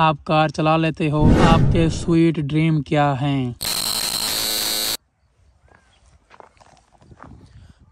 आप कार चला लेते हो आपके स्वीट ड्रीम क्या हैं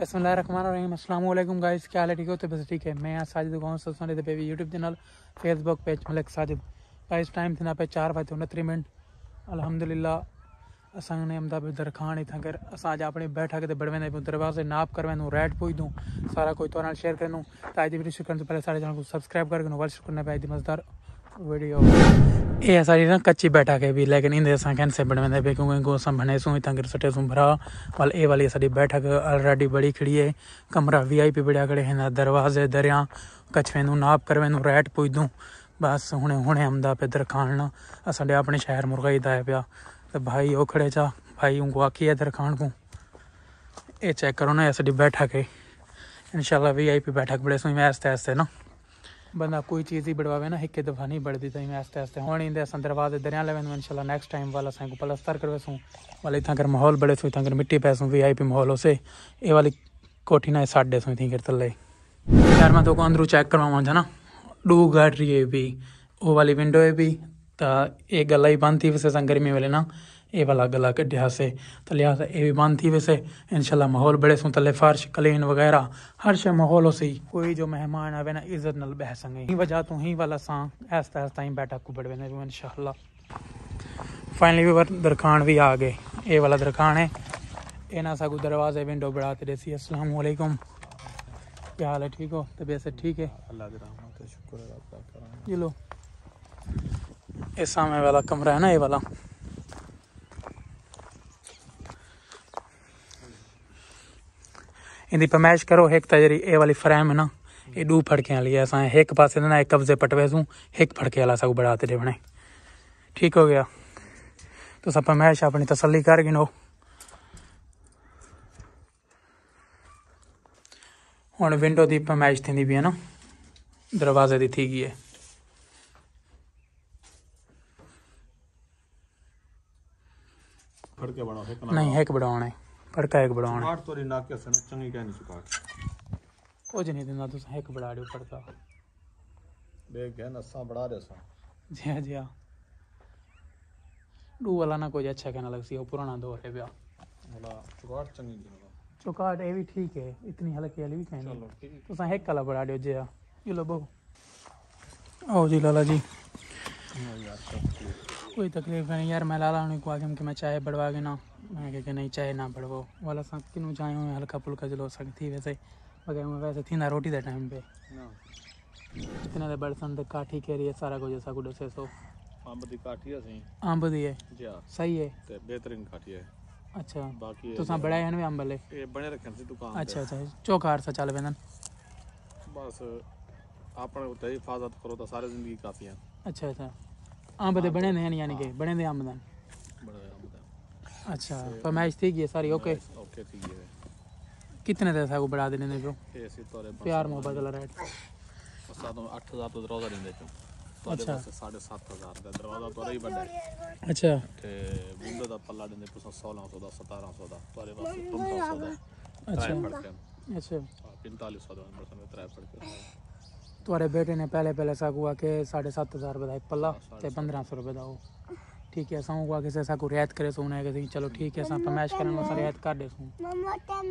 बसमान गाइज क्या हाल है ठीक हो तो बस ठीक है मैं यहाँ साजिद गाँव सोसानी पे YouTube channel Facebook page Malik Sajid guys time थी पे चार बजे उनतीस मिनट अलहमदिल्ला असांने अहमदाबाद दरखान इतना कर अस अॼु आपणे बैठक के बड़ वेंदा आहियूं दरवाज़े नाप कर वेंदो रेट दूँ सारा कोई तो शेयर कंदो त अॼु वीडियो शुरू करण सां पहिरियों सारे चैनल को सब्सक्राइब करे वल शुरू करना पिया मज़ेदार ਵੀਡੀਓ ਇਹ ਸਾਰੀ ਨਾ ਕੱਚੀ ਬੈਠਾ ਕੇ ਵੀ ਲੇਕਿਨ ਇਹਦੇ ਸਾਂ ਕਹਿੰਨ ਸੇ ਬਣ ਮੰਦੇ ਬੇਕੂ ਗੋ ਸੰ ਬਣੇ ਸੋ ਇਤਾਂ ਕਰ ਸਟੇ ਸੁ ਭਰਾ ਵਾਲ ਇਹ ਵਾਲੀ ਸਾਡੀ ਬੈਠਕ ਆਲਰੇਡੀ ਬੜੀ ਖੜੀ ਹੈ ਕਮਰਾ ਵੀਆਈਪੀ ਬੜਿਆ ਕੜੇ ਹੈ ਦਰਵਾਜ਼ੇ ਦਰਿਆ ਕਛਵੇਂ ਨੂੰ ਨਾਪ ਕਰਵੇਂ ਨੂੰ ਰੈਟ ਪੁੱਜ ਦੂੰ ਬਸ ਹੁਣੇ ਹੁਣੇ ਆਂਦਾ ਪੇ ਦਰਖਾਣ ਸਾਡੇ ਆਪਣੇ ਸ਼ਹਿਰ ਮੁਰਗਾ ਹੀ ਦਾ ਪਿਆ ਤੇ ਭਾਈ ਉਹ ਖੜੇ ਚਾ ਭਾਈ ਉਹ ਆਖੀ ਹੈ ਦਰਖਾਣ ਨੂੰ ਇਹ ਚੈੱਕ ਕਰੋ ਨਾ ਸਾਡੀ ਬੈਠਕ ਹੈ ਇਨਸ਼ਾਅੱਲਾ ਵੀਆਈਪੀ ਬੈਠਕ ਬੜੇ ਸੋਹਣੇ ਆਸਤੇ ਆਸਤੇ ਨਾ ਬੰਦਾ ਕੋਈ ਚੀਜ਼ ਹੀ ਬੜਵਾਵੇ ਨਾ ਹਿੱਕੇ ਦਫਾ ਨਹੀਂ ਬੜਦੀ ਤਾਂ ਮੈਂ ਆਸਤੇ ਆਸਤੇ ਹੁਣ ਇਹਦੇ ਸੰਦਰਵਾਦ ਦਰਿਆ ਲੈਵਨ ਮੈਂ ਇਨਸ਼ਾਅੱਲਾ ਨੈਕਸਟ ਟਾਈਮ ਵਾਲਾ ਸੰਗ ਪਲਸਤਰ ਕਰਵੇ ਸੂ ਵਾਲੇ ਤਾਂ ਕਰ ਮਾਹੌਲ ਬੜੇ ਸੂ ਤਾਂ ਕਰ ਮਿੱਟੀ ਪੈ ਸੂ ਵੀਆਈਪੀ ਮਾਹੌਲ ਹੋਸੇ ਇਹ ਵਾਲੀ ਕੋਠੀ ਨਾਲ ਸਾਡੇ ਸੂ ਥੀਂ ਕਰ ਤੱਲੇ ਯਾਰ ਮੈਂ ਤੋਂ ਅੰਦਰੋਂ ਚੈੱਕ ਕਰਵਾਵਾਂ ਜਾਣਾ ਡੂ ਗੱਡਰੀ ਵੀ ਉਹ ਵਾਲੀ ਵਿੰਡੋ ਵੀ ਤਾਂ ਇਹ ਗੱਲਾਂ ਹੀ ਬੰਦ ਸੀ ਵਸੇ ਸੰਗਰਮੀ ਵੇਲੇ ਨਾ वाला એ વાલા ગલા કઢ્યા હશે ये भी बंद थी वैसे इंशाल्लाह माहौल बड़े सुन तले फर्श कलीन वगैरह हर शे माहौल हो सही कोई जो मेहमान आवे ना इज्जत नल बह संगे ही वजह तू तो ही वाला सा ऐसा ऐसा ही बैठा कुबड़ वेने इन शाला फाइनली भी दरखान भी आ गए ये वाला दरखान है ये ना सागू दरवाजे विंडो बढ़ाते रहे अस्सलाम वालेकुम क्या हाल है ठीक हो तबीयत से ठीक है अल्लाह की शुक्र है ये लो ऐसा सामने वाला कमरा है ना ये वाला इनकी पमैश करो हिकु त जहिड़ी ए वाली फ्रैम न ए ॾू फड़के हली आहे असां हिकु पासे न हिकु कब्ज़े पटवेसूं हिकु फड़के हला असां बड़ा ते वणे ठीक हो गया तो सब पमैश अपनी तसली कर गिनो हूँ विंडो की पमैश थी पी है ना दरवाजे की थी गई है नहीं एक बढ़ाने कड़का एक बड़ा आठ तोरी ना के सन चंगी कहनी चुका कुछ नहीं देना तुस एक बड़ा दे ऊपर का देख गया नसा बड़ा रे सा जी हां जी हां डू वाला ना कोई अच्छा कहना लग सी पुराना दौर है ब्याह वाला चुकाट चंगी देना चुकाट ये भी ठीक है इतनी हल्की वाली भी कहनी चलो ठीक तुस एक काला बड़ा दे जे ये लो बहु आओ जी लाला जी कोई तकलीफ नहीं यार मैं लाला हूं को आगे मैं चाय बढ़वा के ना मैं क्या नहीं चाय ना पड़वो वाला सब किनू चाय में हल्का फुल्का जलो सकती वैसे वगैरह में वैसे थी ना रोटी दे टाइम पे इतना दे बर्तन दे काठी के रही सारा कुछ ऐसा कुछ से सो आंब दी काठी है सही आंब दी है जी हाँ। सही है ते बेहतरीन काठी है अच्छा बाकी तो सा बड़ा है ना आंब ले ये बने रखन से दुकान अच्छा अच्छा चौकार सा चल वेन बस ਆਪਣੇ हिफाजत करो तो ਤਾਂ जिंदगी काफी है अच्छा अच्छा ਅੱਛਾ हाँ दे बने ने यानी के बने दे ਦੇ ਆਮਦਨ ਅੱਛਾ ਫਰਮਾਇਸ਼ ਤੇ ਗਈ ਸਾਰੀ ਓਕੇ ਓਕੇ ਠੀਕ ਹੈ कितने दे था को बढ़ा देने ने जो प्यार मोहब्बत वाला रेट सातों 8000 तो दरवाजा नहीं देते अच्छा 7500 ਦਾ ਦਰਵਾਜ਼ਾ ਤੁਹਾਡਾ ਹੀ ਵੱਡਾ ਅੱਛਾ ਤੇ ਬੁੰਦੇ ਦਾ ਪੱਲਾ ਦਿੰਦੇ ਪੁਸਾ 1600 ਦਾ 1700 ਦਾ ਤੁਹਾਡੇ ਵਾਸਤੇ 1500 ਦਾ ਅੱਛਾ ਅੱਛਾ 4500 ਦਾ ਪਰਸਨ ਤਰਾ ਫੜ ਕੇ ਤੁਹਾਡੇ ਬੇਟੇ ਨੇ ਪਹਿਲੇ ਪਹਿਲੇ ਸਾਗੂਆ ਕੇ 7500 ਰੁਪਏ ਦਾ ਇੱਕ ਪੱਲਾ ਤੇ 1500 ਰੁਪਏ ਦਾ ਉਹ કેસા હોગા કે સસા કો રાયત કરે સોને કે ચલો ઠીક હે સા ફમેશ કરને રાયત કર દે સો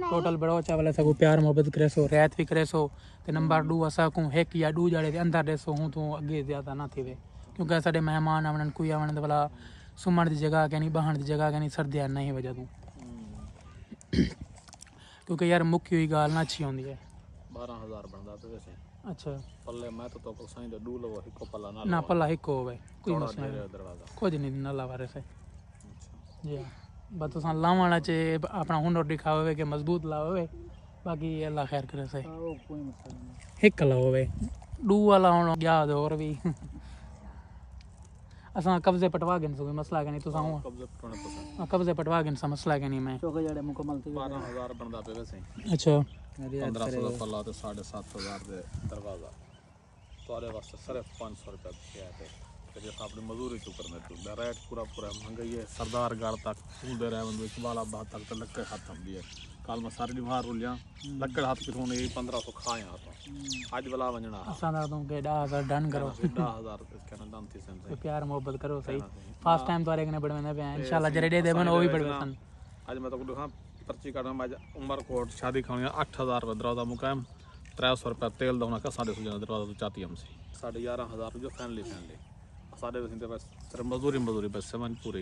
ટોટલ બડો acha વલા સકો પ્યાર mohabbat કરે સો રાયત ਵੀ કરે સો કે નંબર 2 asa કો હે કે 2 જાડે અંદર દે સો હું તો અગે જ્યાતા ના થે વે ક્યુંકે સાડે મહેમાન આવને કોઈ આવને વલા સુમન દી જગ્યા કે ની બહાણ દી જગ્યા કે ની સરદિયા નહી વજહ તુ ક્યુંકે યાર મુખી હોઈ ગાલ નાછી હોંડી હે 12000 બંદા પે વેસે अच्छा पल्ले मैं तो तो साईं दो डूलो हिको पल्ला ना ना पल्ला हिको होवे कोई मसला नहीं कुछ नहीं ना लावारे से अच्छा। जी हाँ। बस तो सान लावणा चे अपना हुनर दिखावे के मजबूत लावे बाकी अल्लाह खैर करे से हिक लावे डू वाला होना याद और भी असा कब्जे पटवा गन कोई मसला के नहीं तो साऊ हाँ, कब्जे पटवाने तो हाँ, कब्जे पटवा गन सा मसला के नहीं मैं 14000 मुकम्मल 12000 बनदा पे वैसे अच्छा पंद्रह सौ का पला तो साढ़े सात हज़ार दे दरवाज़ा थोड़े वास्ते सिर्फ पाँच सौ रुपया किया थे तो जैसे अपनी मजदूरी तो करने तो रेट पूरा पूरा महंगाई है सरदार गाड़ तक फूल दे रहे हैं इकबाल आबाद तक तो लकड़ हाथ हम दिए काल में सारी बीमार रुलिया हम्म। लकड़ हाथ की थोड़ी पंद्रह सौ खाए तो। हाथ हम्म। आज भला वंजना असां ना तुम के 10000 डन करो 10000 कहना डन थी सेम से प्यार मोहब्बत करो सही फर्स्ट टाइम तो रे ने बड़वे ना पे इंशाल्लाह जरे दे देवन ओ भी बड़वे सन आज मैं तो दिखा ਪਰਚੀ ਕਰਨਾ ਮੈਂ ਉਮਰ ਕੋਟ ਸ਼ਾਦੀ ਖਾਣੀ 8000 ਰੁਪਏ ਦਰਵਾਜ਼ਾ ਦਾ ਮੁਕਾਮ 300 ਰੁਪਏ ਤੇਲ ਦਾ ਹੋਣਾ ਕਾ ਸਾਡੇ ਸੁਜਾ ਦਰਵਾਜ਼ਾ ਤੋਂ ਚਾਤੀ ਅਮਸੀ 11500 ਰੁਪਏ ਫੈਨਲੀ ਫੈਨਲੀ ਸਾਡੇ ਵਸਿੰਦ ਬਸ ਸਰ ਮਜ਼ਦੂਰੀ ਮਜ਼ਦੂਰੀ ਬਸ ਸਮਾਨ ਪੂਰੇ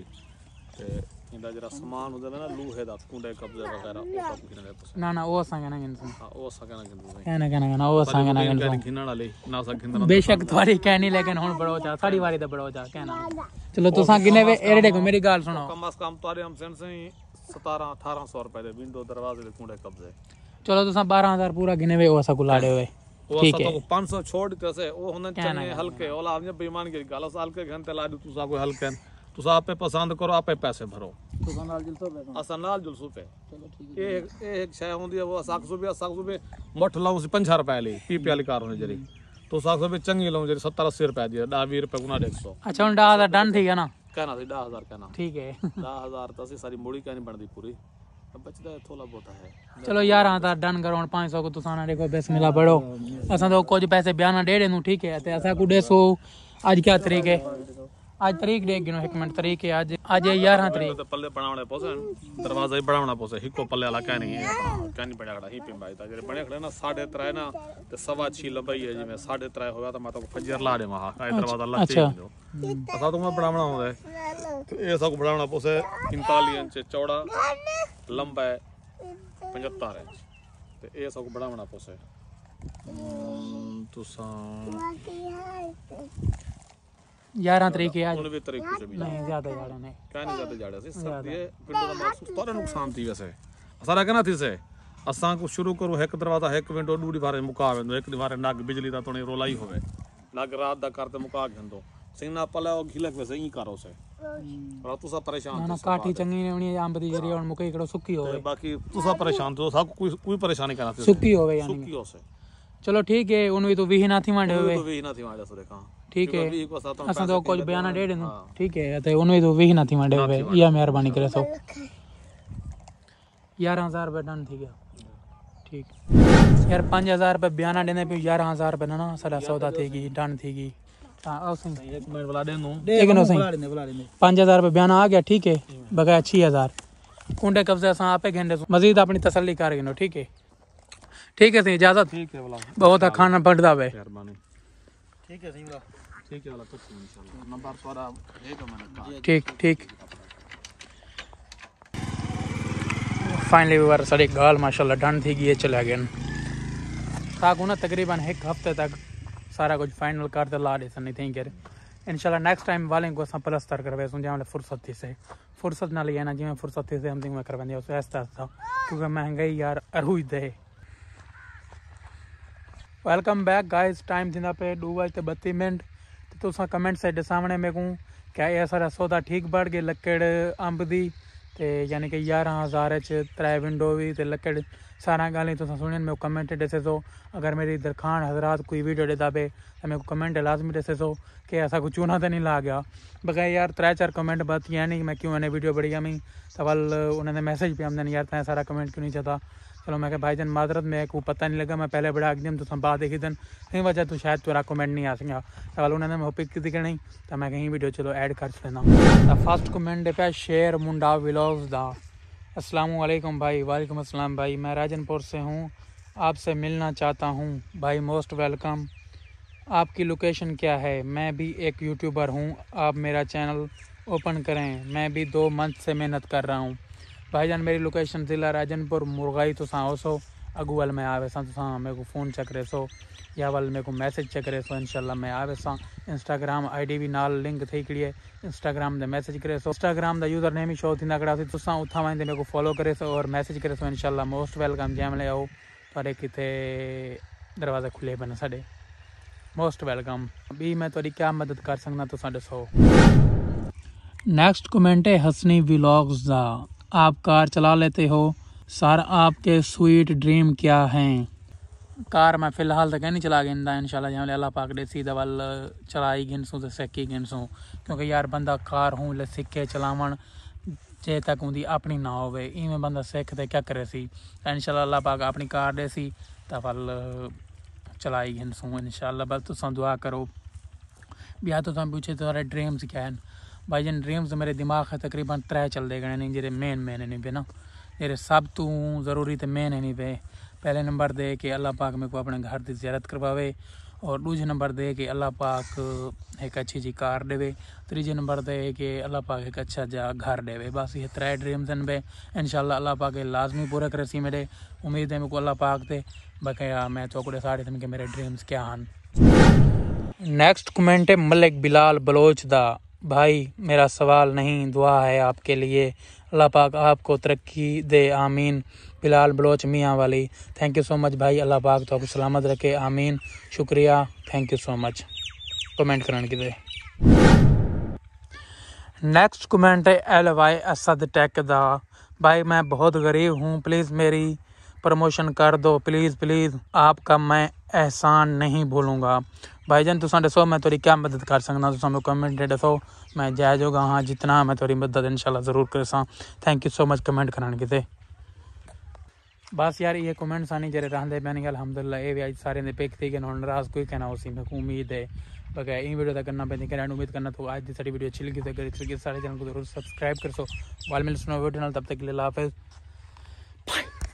ਤੇ ਇਹਦਾ ਜਿਹੜਾ ਸਮਾਨ ਹੁੰਦਾ ਨਾ ਲੋਹੇ ਦਾ ਕੁੰਡੇ ਕਬਜ਼ੇ ਵਗੈਰਾ ਉਹ ਸਭ ਕਿਨਾਂ ਦੇ ਨਾ ਨਾ ਉਹ ਅਸਾਂ ਕਹਿੰਦੇ ਹਾਂ ਉਹ ਅਸਾਂ ਕਹਿੰਦੇ ਹਾਂ ਕਹਿੰਦੇ ਕਹਿੰਦੇ ਕਹਿੰਦੇ ਉਹ ਅਸਾਂ ਨਾ ਹਾਂ ਬੇਸ਼ੱਕ ਖਿੰਨਣ ਵਾਲੇ ਨਾ ਅਸਾਂ ਖਿੰਨਣ ਵਾਲੇ ਬੇਸ਼ੱਕ ਤੁਹਾਡੀ ਕਹਿ ਨਹੀਂ ਲੇਕਿਨ ਹੁਣ ਬੜੋ ਜਾ ਸਾਡੀ ਵਾਰੀ ਦਾ ਬੜੋ ਜਾ ਕਹਿਣਾ ਚਲੋ ਤੁਸੀਂ ਕਿੰਨੇ ਵੇ ਇਹੜੇ ਦੇਖੋ ਮੇਰੀ ਗੱਲ ਸੁਣੋ ਕਮਸ ਕਮ ਤੁਹਾਡੇ ਹਮਸਨ ਸਿੰਘ चलो बारह हजार पूरा गिने वे ओसा को लाड़े होए ठीक है 500 छोड़ से वो होने चाहिए हल्के ओला ने बेईमान के गाला साल के घंटे लाडू तुसा को हल्के तुसा पे पसंद करो आप पे पैसे भरो तुसा नाल जुलसो पे असा नाल जुलसो पे चलो ठीक है एक एक शय होंदी है वो साख सुबे साख सुबे मठ लाऊं से 50 रुपए ले पीपी वाली कार होने जरी तो साख सुबे चंगी लाऊं जरी 70 80 रुपए दी 10 20 रुपए गुना 100 अच्छा उन डा डन ठीक है ना ਕਹਿਣਾ ਸੀ 10000 ਕਹਿਣਾ ਠੀਕ ਹੈ 10000 ਤਾਂ ਅਸੀਂ ਸਾਰੀ ਮੋੜੀ ਕਾ ਨਹੀਂ ਬਣਦੀ ਪੂਰੀ ਬਚਦਾ ਥੋਲਾ ਬੋਤਾ ਹੈ ਚਲੋ ਯਾਰ ਯਾਰਾਂ ਤਾਂ ਡਨ ਕਰੋ 500 ਕੋ ਤੁਸਾਂ ਨਾਲ ਦੇਖੋ ਬਿਸਮਿਲਾ ਪੜੋ ਅਸਾਂ ਤਾਂ ਕੁਝ ਪੈਸੇ ਬਿਆਨਾ ਡੇੜੇ ਨੂੰ ਠੀਕ ਹੈ ਤੇ ਅਸਾਂ ਕੋ 150 ਅੱਜ ਕੀ ਤਰੀਕੇ आज तारीख देख गिनो एक मिनट तारीख है आज आज 11 तारीख तो पल्ले बनावणे पोसे दरवाजा ही बनावणा पोसे हिको पल्ले वाला का नहीं है का नहीं बड़ा खड़ा ही पिन भाई ता जे बने खड़े ना 3.5 ना ते सवा 6 लंबाई है जी मैं 3.5 होगा तो मैं तो फजर ला दे महा का दरवाजा ला चाहिए पता तो मैं बनावणा होवे ये सब बनावणा पोसे 45 इंच चौड़ा लंबा है 75 इंच ਤੇ ਇਹ ਸਭ ਬਣਾਉਣਾ ਪੁੱਛੇ ਤੁਸਾਂ 11 ਤਰੀਕ ਹੈ ਅੱਜ 19 ਤਰੀਕ ਕੁਝ ਵੀ ਨਹੀਂ ਜ਼ਿਆਦਾ ਜਾੜਾ ਨਹੀਂ ਕਾਹਨੀ ਜ਼ਿਆਦਾ ਜਾੜਾ ਸੀ ਸਭ ਇਹ ਪਿੰਡੋਂ ਦਾ ਮਾਸੂ ਤਾਰੇ ਨੁਕਸਾਨ ਦੀ ਵੈਸੇ ਅਸਾਂ ਕਹਨਾ ਥੀ ਸੇ ਅਸਾਂ ਕੋ ਸ਼ੁਰੂ ਕਰੋ ਇੱਕ ਦਰਵਾਜ਼ਾ ਇੱਕ ਵਿੰਡੋ ਡੂੜੀ ਬਾਰੇ ਮੁਕਾ ਵੇਂਦੋ ਇੱਕ ਦਿਵਾਰੇ ਨਗ ਬਿਜਲੀ ਦਾ ਤੋਣੇ ਰੋਲਾ ਹੀ ਹੋਵੇ ਨਗ ਰਾਤ ਦਾ ਕਰਤੇ ਮੁਕਾ ਘੰਦੋ ਸਿੰਘਾ ਪਲਾ ਉਹ ਘਿਲਕ ਵੈਸੇ ਹੀ ਕਰੋ ਸੇ और तुसा परेशान ना काठी चंगी ने उनी अंब दी जरी और मुके एकड़ो सुक्की होवे बाकी तुसा परेशान तो सब कोई कोई परेशानी करा सुक्की होवे यानी सुक्की होसे चलो ठीक है उन भी तो विही ना थी मांडे होवे तो विही ना थी मांडे सो देखा ठीक है असां तो कुझु बयाना ॾे तो ॾिनो हाँ। ठीक है त उन में तो वेही नथी मां ॾे इहा महिरबानी करे सो यारहं हज़ार डन थी विया ठीक यार पंज हज़ार बयाना ॾींदा पियो यारहं हज़ार रुपया ॾिना सौदा तो थी गई डन थी हाँ, गई पाँच हज़ार रुपये बयाना आ गया ठीक है हाँ। बगैर छः हज़ार कब्जे से आप घंटे मजीद अपनी तसली कर गिनो ठीक है ठीक है सही इजाज़त बहुत खाना बढ़ता हुए तो तो ठीक ठीक फाइनली सारी गाल माशाल्लाह डन थी गई चले गए ताकू ना तकरीबन एक हफ्ते तक सारा कुछ फाइनल करते ला दे सन थी कर इनशाला नेक्स्ट टाइम वाले को प्लस्तर करवे सूं फुर्सत थी से फुर्सत ना लिया ना जंहिं फुर्सत थी से हम दिन में करवेंदे आहियूं आहिस्ता क्योंकि महंगाई यार अरूज दे वेलकम बैक गाइस टाइम थींदा पिया ॾू वॼे ते ॿटीह मिंट त तोसां कमेंट्स हेॾे सामणे में कूं क्या एह् सारा सौदा ठीक बढ़ गए लकड़ अंब दी ते यानी कि यारहं हज़ार च त्रै विंडो हुई ते लकड़ सारा ॻाल्हियूं तोसां सुणियनि में कमेंट ॾिसे थो अगरि मेरी दरखान हज़रात कोई वीडियो ॾिदा पिए त मेरे कमेंट लाज़मी ॾिसे थो कि असांखे चूना त नी ला गया बगैर यार त्रै चार कमेंट बची आहिनि मैं क्यों अने वीडियो बढ़िया में सवाल उन्हनि मैसेज पिया आमदन यार तव्हां सारा कमेंट क्यों नहीं चाहता चलो मैं भाई जान माजरत मैं को पता नहीं लगा मैं पहले बड़ा आगे तो बाद एक ही दिन कहीं वजह तो शायद तुरा कमेंट नहीं आ सकता चल उन्होंने मैं पिक दिखे नहीं तो मैं कहीं वीडियो चलो ऐड कर लेना तो फर्स्ट कमेंट पे शेर मुंडा विलोज दा असलम भाई वालेकुम असलम भाई मैं राजनपुर से हूँ आपसे मिलना चाहता हूँ भाई मोस्ट वेलकम आपकी लोकेशन क्या है मैं भी एक यूट्यूबर हूँ आप मेरा चैनल ओपन करें मैं भी दो मंथ से मेहनत कर रहा हूँ भाईजान मेरी लोकेशन ज़िला राजनपुर मुरगाई तुसा तो ओसो सो अगू में मैं सां तुसा तो मेरे को फ़ोन चेक करे सो या वल मेरे को मैसेज चेक करे सो इनशाला मैं आवेसा इंस्टाग्राम आईडी भी नाल लिंक थी हिकिड़ी आहे इंस्टाग्राम दे मैसेज करे सो इंस्टाग्राम दा यूज़र नेम ही शो थींदा हिकिड़ा तुसा तो उतां वाइंदे मेरे को फॉलो करे सो और मैसेज करे सो इनशाला मोस्ट वेलकम जंहिं महिल आओ पर किथे दरवाज़ा खुले बन न मोस्ट वेलकम अभी मैं थोड़ी क्या मदद कर सकदा तुसा दसो नेक्स्ट कमेंट है हसनी व्लॉग्स जा आप कार चला लेते हो सर आपके स्वीट ड्रीम क्या हैं कार मैं फ़िलहाल तो नहीं चला गिनदा इंशाल्लाह जहाँ अल्लाह पाक दे सीधा वल चलाई गिनसूं तो सिक्की गिनसूं क्योंकि यार बंदा कार हूँ ले सिक्के चलावन ਜੇ ਤੱਕ ਉਹਦੀ ਆਪਣੀ ਨਾ ਹੋਵੇ ਇਵੇਂ ਬੰਦਾ ਸਿੱਖ ਤੇ ਕੀ ਕਰੇ ਸੀ ਇਨਸ਼ਾਅੱਲਾ ਅੱਲਾਹ ਪਾਕ ਆਪਣੀ ਕਾਰ ਦੇ ਸੀ ਤਾਂ ਫਲ ਚਲਾਈ ਹਨ ਸੋ ਇਨਸ਼ਾਅੱਲਾ ਬਸ ਤੁਸੀਂ ਦੁਆ ਕਰੋ ਵੀ ਆ ਤਾਂ ਪੁੱਛੇ ਤੁਹਾਡੇ ਡ੍ਰੀਮਸ ਕੀ ਹਨ भाई भाईजान ड्रीम्स मेरे दिमाग है तकरीबन त्रै चलदे गए ने जेह्ड़े मेन मेन नहीं पे ना जेह्ड़े सब तू जरूरी तो मेन नहीं पे पहले नंबर दे कि अल्लाह पाक मेरे को अपने घर की ज्यारत करवावे और दूजे नंबर दे कि अल्लाह पाक एक अच्छी जी कार देवे तीजे नंबर दे कि अल्लाह पाक एक अच्छा जा घर देवे बस ये त्रै ड्रीम्स हैं बे इंशाल्लाह अल्लाह पाक लाजमी पूरा करे सी मेरे उम्मीद है मेरे को अल्लाह पाक ते बाकी मैं चौकड़े सारे थे मेरे ड्रीम्स क्या हैं नेक्स्ट कमेंट है मलिक बिलाल बलोच का भाई मेरा सवाल नहीं दुआ है आपके लिए अल्लाह पाक आपको तरक्की दे आमीन बिलाल बलोच मियाँ वाली थैंक यू सो मच भाई अल्लाह पाक तो आपको सलामत रखे आमीन शुक्रिया thank you so much comment करने के लिए नेक्स्ट कमेंट है एल वाई असद टेक दा भाई मैं बहुत गरीब हूँ प्लीज़ मेरी प्रमोशन कर दो प्लीज़ प्लीज़ आपका मैं एहसान नहीं भाई भाईजान तुसा दसो मैं थोड़ी क्या मदद कर सकता तुम मैं कमेंट दसो मैं जायज़ होगा हाँ जितना मैं थोड़ी मदद शाला ज़रूर कर सा thank you so much comment करण कि बस यार ये कमेंट्स जे रहा पैन मैंने अलहमदुल्ला ये भी सारे पेखते पिक थी गए नाराज़ कोई कहना उसी मैं उम्मीद है बगैर इन वीडियो का करना पैदा करें उम्मीद करना तो आज की सारी वीडियो अच्छी लगी तो अगर अच्छी लगी सारे चैनल को जरूर सब्सक्राइब कर सो वाल मिल सुनो वीडियो तब तक के लिए हाफिज़